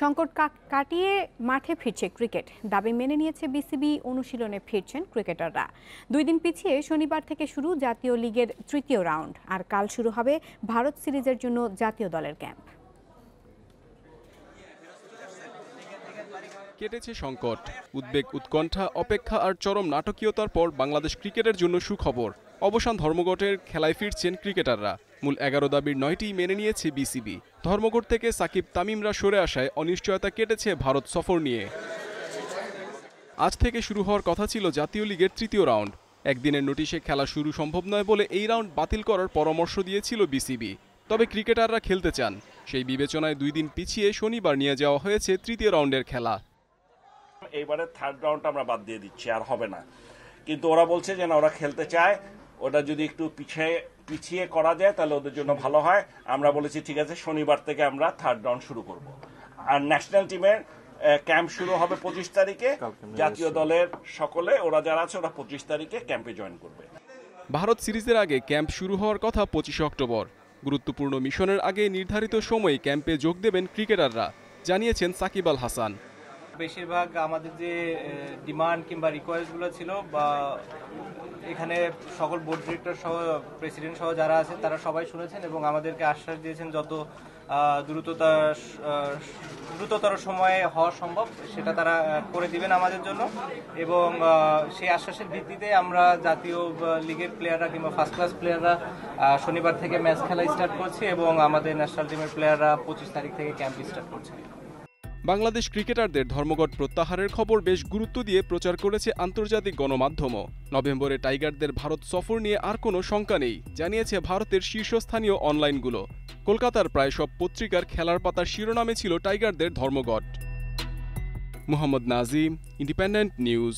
সংকট কাটিয়ে মাঠে ফিরছে ক্রিকেট দাবি মেনে নিয়েছে বিসিবি অনুশীলনে ফিরছেন ক্রিকেটাররা দুই দিন পিছিয়ে শনিবার থেকে শুরু জাতীয় লিগের তৃতীয় রাউন্ড আর কাল শুরু হবে ভারত সিরিজের জন্য জাতীয় দলের ক্যাম্প কেটেছে সংকট উদ্বেগ উৎকণ্ঠা অপেক্ষা আর চরম নাটকীয়তার পর বাংলাদেশ ক্রিকেটের জন্য সুখবর অবসান ধর্মঘটের খেলায় ফিরছেন ক্রিকেটাররা মূল এগারো দাবির নয়টি মেনে নিয়েছে বিসিবি ধর্মঘট থেকে সাকিব তামিমরা সরে আসায় অনিশ্চয়তা কেটেছে ভারত সফর নিয়ে আজ থেকে শুরু হওয়ার কথা ছিল জাতীয় লীগের তৃতীয় রাউন্ড একদিনের নোটিশে খেলা শুরু সম্ভব নয় বলে এই রাউন্ড বাতিল করার পরামর্শ দিয়েছিল বিসিবি তবে ক্রিকেটাররা খেলতে চান সেই বিবেচনায় দুই দিন পিছিয়ে শনিবার নিয়ে যাওয়া হয়েছে তৃতীয় রাউন্ডের খেলা এইবারে থার্ড রাউন্ডটা আমরা বাদ দিয়ে দিচ্ছি আর হবে না কিন্তু ওরা বলছে যে না ওরা খেলতে চায় ওটা যদি একটু পিছিয়ে পিছিয়ে করা যায় তাহলে ওদের জন্য ভালো হয় আমরা বলেছি ঠিক আছে শনিবার থেকে আমরা থার্ড রাউন্ড শুরু করব আর ন্যাশনাল টিমের ক্যাম্প শুরু হবে পঁচিশ তারিখে জাতীয় দলের সকলে ওরা যারা আছে ওরা পঁচিশ তারিখে ক্যাম্পে জয়েন করবে ভারত সিরিজের আগে ক্যাম্প শুরু হওয়ার কথা পঁচিশে অক্টোবর গুরুত্বপূর্ণ মিশনের আগে নির্ধারিত সময়ে ক্যাম্পে যোগ দেবেন ক্রিকেটাররা জানিয়েছেন সাকিব আল হাসান বেশিরভাগ আমাদের যে ডিমান্ড কিংবা রিকোয়েস্টগুলো ছিল বা এখানে সকল বোর্ড ডিরেক্টর সহ প্রেসিডেন্ট সহ যারা আছেন তারা সবাই শুনেছেন এবং আমাদেরকে আশ্বাস দিয়েছেন যত দ্রুততা দ্রুততর সময়ে হওয়া সম্ভব সেটা তারা করে দিবেন আমাদের জন্য এবং সেই আশ্বাসের ভিত্তিতে আমরা জাতীয় লিগের প্লেয়াররা কিংবা ফার্স্ট ক্লাস প্লেয়াররা শনিবার থেকে ম্যাচ খেলা স্টার্ট করছি এবং আমাদের ন্যাশনাল টিমের প্লেয়াররা পঁচিশ তারিখ থেকে ক্যাম্প স্টার্ট করছে বাংলাদেশ ক্রিকেটারদের ধর্মঘট প্রত্যাহারের খবর বেশ গুরুত্ব দিয়ে প্রচার করেছে আন্তর্জাতিক গণমাধ্যমও নভেম্বরে টাইগারদের ভারত সফর নিয়ে আর কোনো শঙ্কা নেই জানিয়েছে ভারতের শীর্ষস্থানীয় অনলাইনগুলো কলকাতার প্রায় সব পত্রিকার খেলার পাতার শিরোনামে ছিল টাইগারদের ধর্মঘট মোহাম্মদ নাজিম ইন্ডিপেন্ডেন্ট নিউজ